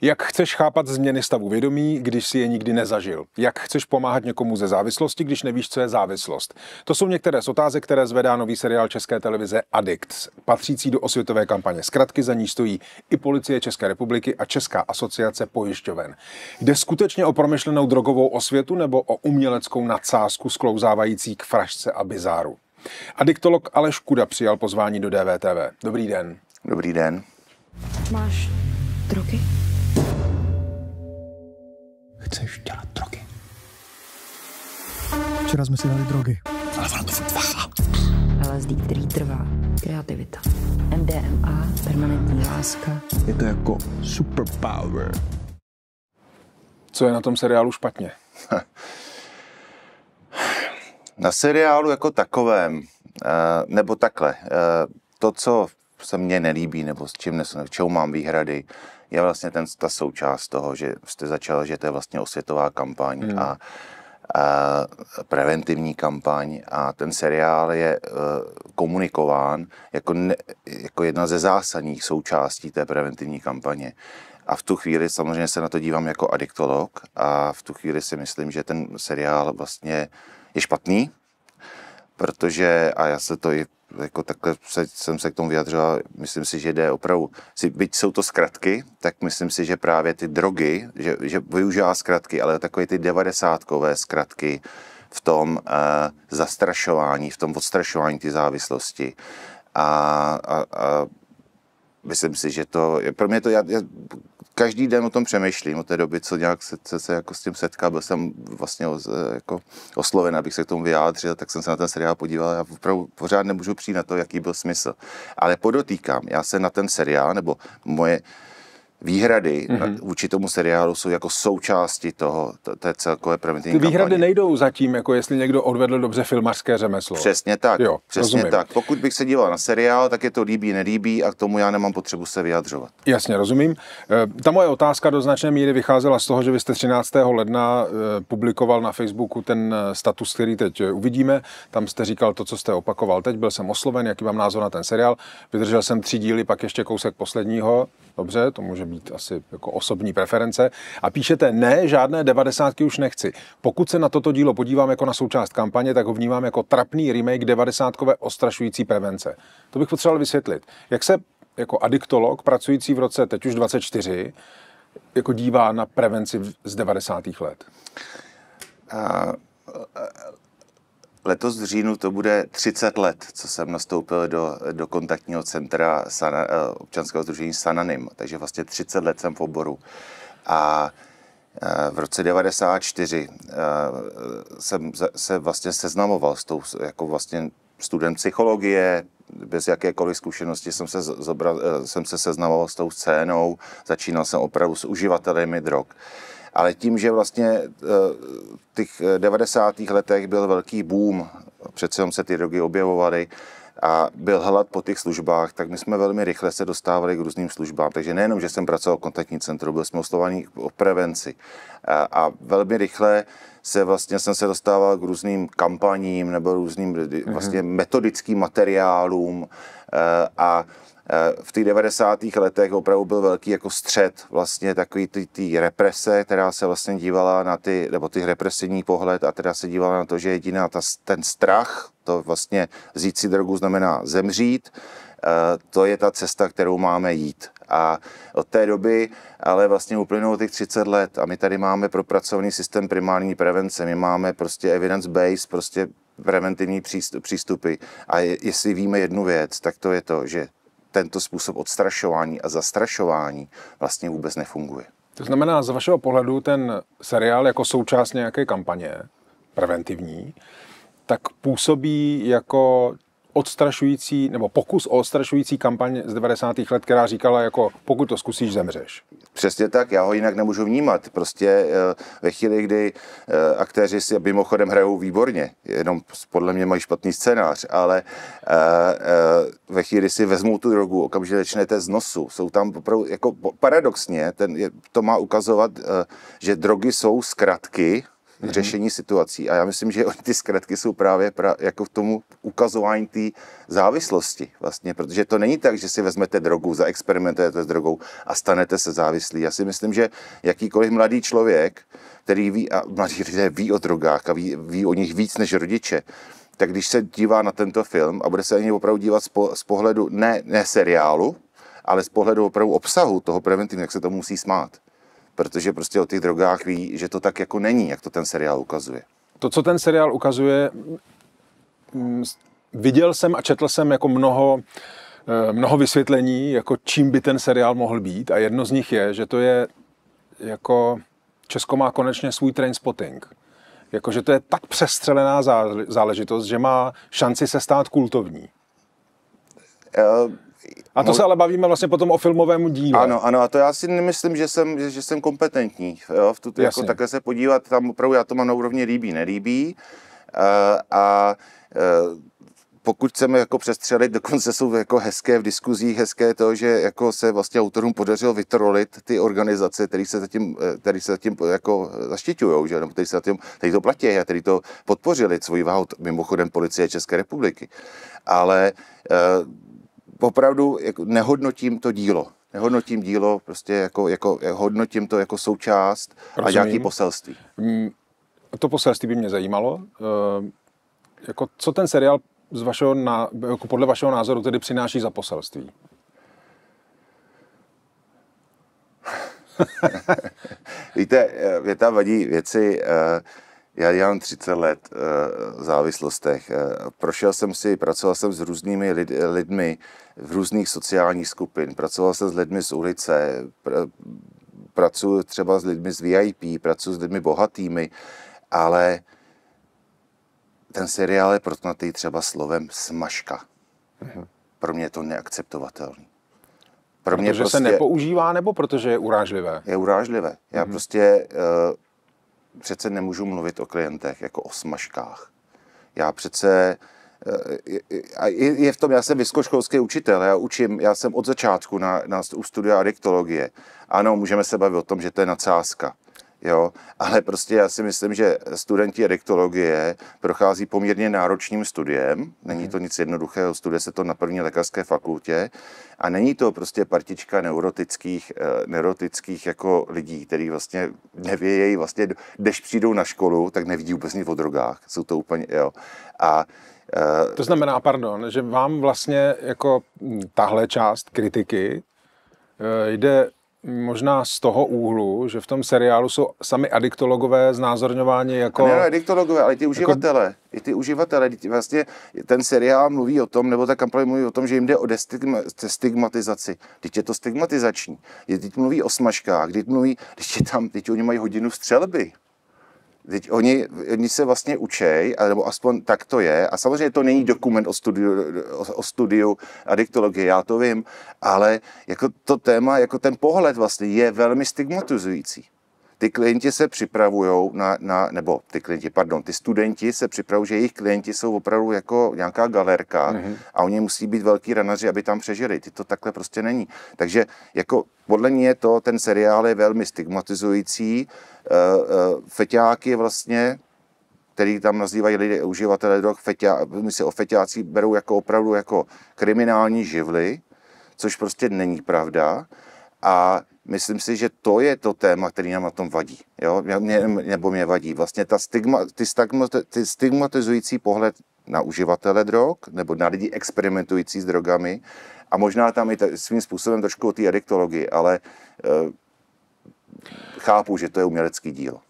Jak chceš chápat změny stavu vědomí, když si je nikdy nezažil? Jak chceš pomáhat někomu ze závislosti, když nevíš, co je závislost? To jsou některé z otázek, které zvedá nový seriál České televize Addicts, patřící do osvětové kampaně. Zkratky za ní stojí i policie České republiky a Česká asociace pojišťoven. Jde skutečně o promyšlenou drogovou osvětu nebo o uměleckou nadsázku sklouzávající k frašce a bizáru? Adiktolog Aleš Kuda přijal pozvání do DVTV. Dobrý den. Dobrý den. Máš drogy? Včera jsme si dali drogy. Ale vám to furt váha. LSD, který trvá. Kreativita. MDMA, permanentní láska. Je to jako superpower. Co je na tom seriálu špatně? na seriálu jako takovém, eh, nebo takhle, eh, to, co se mně nelíbí, nebo s čím nesem, k čemu mám výhrady, je vlastně ten, ta součást toho, že jste začal, že to je vlastně osvětová kampaň hmm. a preventivní kampaň a ten seriál je e, komunikován jako, ne, jako jedna ze zásadních součástí té preventivní kampaně. A v tu chvíli samozřejmě se na to dívám jako adiktolog a v tu chvíli si myslím, že ten seriál vlastně je špatný, protože, a já se to i jako takhle se, jsem se k tomu vyjadřoval, myslím si, že jde opravdu, Si, byť jsou to zkratky, tak myslím si, že právě ty drogy, že, že využívá zkratky, ale takové ty devadesátkové zkratky v tom uh, zastrašování, v tom odstrašování ty závislosti. A, a, a myslím si, že to, pro mě to, já, já každý den o tom přemýšlím, o té doby, co nějak se, se, se jako s tím setkal, byl jsem vlastně o, e, jako osloven, abych se k tomu vyjádřil, tak jsem se na ten seriál podíval a opravdu pořád nemůžu přijít na to, jaký byl smysl. Ale podotýkám, já se na ten seriál, nebo moje, výhrady mm-hmm. vůči tomu seriálu jsou jako součásti toho, té celkové preventivní Ty výhrady kampaně. nejdou zatím, jako jestli někdo odvedl dobře filmařské řemeslo. Přesně tak. Jo, přesně rozumím. tak. Pokud bych se díval na seriál, tak je to líbí, nelíbí a k tomu já nemám potřebu se vyjadřovat. Jasně, rozumím. Eh, ta moje otázka do značné míry vycházela z toho, že vy jste 13. ledna eh, publikoval na Facebooku ten eh, status, který teď uvidíme. Tam jste říkal to, co jste opakoval. Teď byl jsem osloven, jaký mám názor na ten seriál. Vydržel jsem tři díly, pak ještě kousek posledního Dobře, to může být asi jako osobní preference. A píšete, ne, žádné devadesátky už nechci. Pokud se na toto dílo podívám jako na součást kampaně, tak ho vnímám jako trapný remake devadesátkové ostrašující prevence. To bych potřeboval vysvětlit. Jak se jako adiktolog pracující v roce teď už 24 jako dívá na prevenci z 90. let? A Letos v říjnu to bude 30 let, co jsem nastoupil do, do kontaktního centra sana, eh, občanského združení Sananim, takže vlastně 30 let jsem v oboru. A eh, v roce 94 eh, jsem se vlastně seznamoval s tou jako vlastně student psychologie, bez jakékoliv zkušenosti jsem se, zobra, jsem se seznamoval s tou scénou, začínal jsem opravdu s uživatelemi drog ale tím, že vlastně eh, v těch 90. Eh, letech byl velký boom, přece jenom se ty drogy objevovaly, a byl hlad po těch službách, tak my jsme velmi rychle se dostávali k různým službám. Takže nejenom, že jsem pracoval v kontaktní centru, byl jsme oslovaný o prevenci. A, a velmi rychle se vlastně jsem se dostával k různým kampaním nebo různým mm-hmm. vlastně metodickým materiálům eh, a eh, v těch 90. letech opravdu byl velký jako střed vlastně takový ty, ty represe, která se vlastně dívala na ty, nebo ty represivní pohled a teda se dívala na to, že jediná ta, ten strach to vlastně vzít si drogu znamená zemřít. E, to je ta cesta, kterou máme jít. A od té doby ale vlastně uplynulo těch 30 let a my tady máme propracovaný systém primární prevence, my máme prostě evidence-based, prostě preventivní přístupy. A jestli víme jednu věc, tak to je to, že tento způsob odstrašování a zastrašování vlastně vůbec nefunguje. To znamená, z vašeho pohledu ten seriál jako součást nějaké kampaně preventivní tak působí jako odstrašující, nebo pokus o odstrašující kampaň z 90. let, která říkala jako pokud to zkusíš, zemřeš. Přesně tak, já ho jinak nemůžu vnímat. Prostě eh, ve chvíli, kdy eh, aktéři si mimochodem hrajou výborně, jenom podle mě mají špatný scénář, ale eh, ve chvíli si vezmou tu drogu, okamžitě začnete z nosu. Jsou tam opravdu, jako paradoxně, ten, to má ukazovat, že drogy jsou zkratky, v řešení situací. A já myslím, že ty zkratky jsou právě pra, jako v tomu ukazování té závislosti vlastně, protože to není tak, že si vezmete drogu, zaexperimentujete s drogou a stanete se závislí. Já si myslím, že jakýkoliv mladý člověk, který ví, a mladí lidé ví o drogách a ví, ví o nich víc než rodiče, tak když se dívá na tento film a bude se ani opravdu dívat z, po, z pohledu ne, ne seriálu, ale z pohledu opravdu obsahu toho preventivního, jak se to musí smát protože prostě o těch drogách ví, že to tak jako není, jak to ten seriál ukazuje. To, co ten seriál ukazuje, mm, viděl jsem a četl jsem jako mnoho eh, mnoho vysvětlení, jako čím by ten seriál mohl být a jedno z nich je, že to je jako Česko má konečně svůj train spotting. Jakože to je tak přestřelená záležitost, že má šanci se stát kultovní. Uh a to se ale bavíme vlastně potom o filmovému díle. Ano, ano, a to já si nemyslím, že jsem, že, že jsem kompetentní. Jo, v tuto, jako, takhle se podívat, tam opravdu já to mám na úrovni líbí, nelíbí. Uh, a uh, pokud chceme jako přestřelit, dokonce jsou jako hezké v diskuzích, hezké to, že jako se vlastně autorům podařilo vytrolit ty organizace, které se zatím, eh, který se zatím jako zaštiťují, že? nebo který, se zatím, který to platí a který to podpořili svůj váhu, mimochodem policie České republiky. Ale opravdu jako nehodnotím to dílo. Nehodnotím dílo, prostě jako, jako, hodnotím to jako součást Rozumím. a nějaký poselství. Mm, to poselství by mě zajímalo. E, jako, co ten seriál z vašeho, na, jako podle vašeho názoru tedy přináší za poselství? Víte, věta eh, vadí věci, eh, já dělám 30 let eh, v závislostech. Eh, prošel jsem si, pracoval jsem s různými lid, eh, lidmi v různých sociálních skupin, pracoval jsem s lidmi z ulice, pr- pracuji třeba s lidmi z VIP, pracuji s lidmi bohatými, ale ten seriál je protnatý třeba slovem smažka. Mhm. Pro mě je to neakceptovatelný. Pro mě protože prostě, se nepoužívá nebo protože je urážlivé? Je urážlivé. Já mm-hmm. prostě uh, přece nemůžu mluvit o klientech jako o smažkách. Já přece a eh, je v tom, já jsem vysokoškolský učitel, já učím, já jsem od začátku na, na u studia adiktologie. Ano, můžeme se bavit o tom, že to je nadsázka. Jo? Ale prostě já si myslím, že studenti adiktologie prochází poměrně náročným studiem. Není mhm. to nic jednoduchého, studuje se to na první lékařské fakultě a není to prostě partička neurotických, eh, neurotických jako lidí, kteří vlastně nevějí, vlastně, když přijdou na školu, tak nevidí vůbec nic o drogách. Jsou to úplně, jo. A eh, to znamená, pardon, že vám vlastně jako hm, tahle část kritiky eh, jde možná z toho úhlu, že v tom seriálu jsou sami adiktologové znázorňováni jako... Ne, ne adiktologové, ale i ty uživatele. Jako... I ty uživatele. Vlastně ten seriál mluví o tom, nebo ta kampaň mluví o tom, že jim jde o destigmatizaci. Teď je to stigmatizační. Teď mluví o smažkách, teď mluví, teď je tam, teď oni mají hodinu střelby. Teď oni, oni se vlastně učej, nebo aspoň tak to je. A samozřejmě to není dokument o studiu, o, o studiu adiktologie, já to vím, ale jako to téma, jako ten pohled vlastně je velmi stigmatizující ty klienti se připravují na, na, nebo ty klienti, pardon, ty studenti se připravují, že jejich klienti jsou opravdu jako nějaká galerka mm-hmm. a oni musí být velký ranaři, aby tam přežili. Ty to takhle prostě není. Takže jako podle mě to, ten seriál je velmi stigmatizující Eh, eh, feťák je vlastně, který tam nazývají lidé uživatelé drog, feťá, my se o feťáci berou jako opravdu jako kriminální živly, což prostě není pravda. A myslím si, že to je to téma, který nám na tom vadí. Jo? Mě, nebo mě vadí. Vlastně ta stigma, ty, stigma, ty stigmatizující pohled na uživatele drog nebo na lidi experimentující s drogami a možná tam i t- svým způsobem trošku o té adiktologii, ale e, chápu, že to je umělecký dílo.